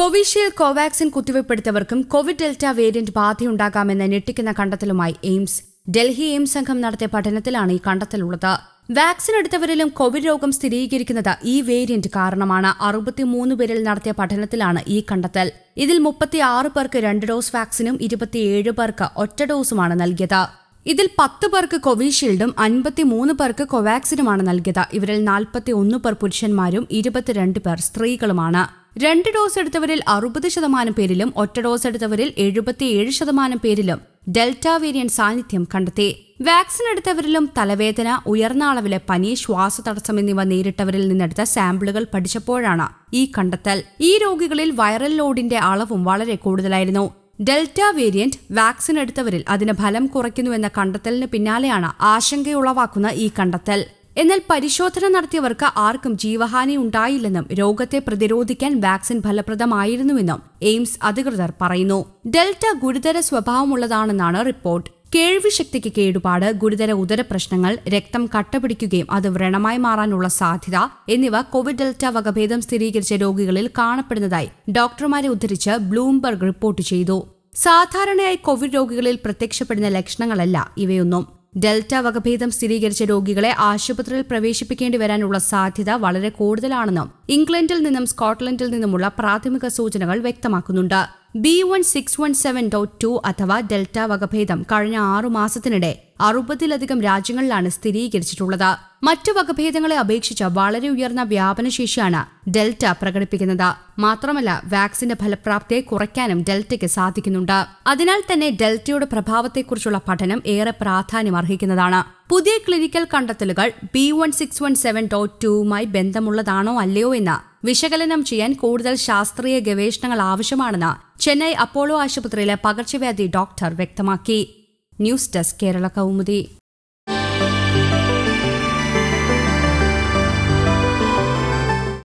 Covishield Covaxin കുത്തിവയ്പ്പെടുത്തവർക്കും Covid delta variant ബാധയുണ്ടാകാമെന്ന് ഞെട്ടിക്കുന്ന കണ്ടെത്തലുമായി എയിംസ് ഡൽഹി എയിംസ് സംഘം നടത്തിയ പഠനത്തിലാണ് ഈ കണ്ടെത്തലുള്ളത് വാക്സിൻ എടുത്തവരിലും കോവിഡ് രോഗം സ്ഥിരീകരിക്കുന്നത് ഈ വേരിയന്റ് കാരണമാണ് അറുപത്തിമൂന്ന് പേരിൽ നടത്തിയ പഠനത്തിലാണ് ഈ കണ്ടെത്തൽ ഇതിൽ മുപ്പത്തിയാറ് പേർക്ക് രണ്ട് ഡോസ് വാക്സിനും ഇരുപത്തിയേഴ് പേർക്ക് ഒറ്റ ഡോസുമാണ് നൽകിയത് ഇതിൽ പത്ത് പേർക്ക് കോവിഷീൽഡും അൻപത്തിമൂന്ന് പേർക്ക് കോവാക്സിനുമാണ് നൽകിയത് ഇവരിൽ നാൽപ്പത്തി ഒന്ന് പേർ പുരുഷന്മാരും ഇരുപത്തിരണ്ട് പേർ സ്ത്രീകളുമാണ് രണ്ട് ഡോസ് എടുത്തവരിൽ അറുപത് ശതമാനം പേരിലും ഒറ്റ ഡോസ് എടുത്തവരിൽ എഴുപത്തിയേഴ് ശതമാനം പേരിലും ഡെൽറ്റ വേരിയന്റ് സാന്നിധ്യം കണ്ടെത്തി വാക്സിൻ എടുത്തവരിലും തലവേദന ഉയർന്ന അളവിലെ പനി തടസ്സം എന്നിവ നേരിട്ടവരിൽ നിന്നെടുത്ത സാമ്പിളുകൾ പഠിച്ചപ്പോഴാണ് ഈ കണ്ടെത്തൽ ഈ രോഗികളിൽ വൈറൽ ലോഡിന്റെ അളവും വളരെ കൂടുതലായിരുന്നു ഡെൽറ്റ വേരിയന്റ് വാക്സിൻ എടുത്തവരിൽ അതിന് ഫലം കുറയ്ക്കുന്നുവെന്ന കണ്ടെത്തലിന് പിന്നാലെയാണ് ആശങ്കയുളവാക്കുന്ന ഈ കണ്ടെത്തൽ എന്നാൽ പരിശോധന നടത്തിയവർക്ക് ആർക്കും ജീവഹാനി ഉണ്ടായില്ലെന്നും രോഗത്തെ പ്രതിരോധിക്കാൻ വാക്സിൻ ഫലപ്രദമായിരുന്നുവെന്നും എയിംസ് അധികൃതർ പറയുന്നു ഡെൽറ്റ ഗുരുതര സ്വഭാവമുള്ളതാണെന്നാണ് റിപ്പോർട്ട് കേൾവിശക്തിക്ക് കേടുപാട് ഗുരുതര ഉദരപ്രശ്നങ്ങൾ രക്തം കട്ടപിടിക്കുകയും അത് വ്രണമായി മാറാനുള്ള സാധ്യത എന്നിവ കോവിഡ് ഡെൽറ്റ വകഭേദം സ്ഥിരീകരിച്ച രോഗികളിൽ കാണപ്പെടുന്നതായി ഡോക്ടർമാരെ ഉദ്ധരിച്ച് ബ്ലൂംബർഗ് റിപ്പോർട്ട് ചെയ്തു സാധാരണയായി കോവിഡ് രോഗികളിൽ പ്രത്യക്ഷപ്പെടുന്ന ലക്ഷണങ്ങളല്ല ഇവയൊന്നും ഡെൽറ്റ വകഭേദം സ്ഥിരീകരിച്ച രോഗികളെ ആശുപത്രിയിൽ പ്രവേശിപ്പിക്കേണ്ടി വരാനുള്ള സാധ്യത വളരെ കൂടുതലാണെന്നും ഇംഗ്ലണ്ടിൽ നിന്നും സ്കോട്ട്ലൻഡിൽ നിന്നുമുള്ള പ്രാഥമിക സൂചനകൾ വ്യക്തമാക്കുന്നുണ്ട് B one six one seven dot two അഥവാ ഡെൽറ്റ വകഭേദം കഴിഞ്ഞ ആറു മാസത്തിനിടെ അറുപതിലധികം രാജ്യങ്ങളിലാണ് സ്ഥിരീകരിച്ചിട്ടുള്ളത് മറ്റു വകഭേദങ്ങളെ അപേക്ഷിച്ച് വളരെ ഉയർന്ന വ്യാപനശേഷിയാണ് ഡെൽറ്റ പ്രകടിപ്പിക്കുന്നത് മാത്രമല്ല വാക്സിന്റെ ഫലപ്രാപ്തിയെ കുറയ്ക്കാനും ഡെൽറ്റയ്ക്ക് സാധിക്കുന്നുണ്ട് അതിനാൽ തന്നെ ഡെൽറ്റയുടെ പ്രഭാവത്തെക്കുറിച്ചുള്ള പഠനം ഏറെ പ്രാധാന്യം അർഹിക്കുന്നതാണ് പുതിയ ക്ലിനിക്കൽ കണ്ടെത്തലുകൾ B one six one seven dot ടുവുമായി ബന്ധമുള്ളതാണോ അല്ലയോ എന്ന് വിശകലനം ചെയ്യാൻ കൂടുതൽ ശാസ്ത്രീയ ഗവേഷണങ്ങൾ ആവശ്യമാണെന്ന് ചെന്നൈ അപ്പോളോ ആശുപത്രിയിലെ പകർച്ചവ്യാധി ഡോക്ടർ വ്യക്തമാക്കി ന്യൂസ് ഡെസ്ക് കേരള കൗമുദി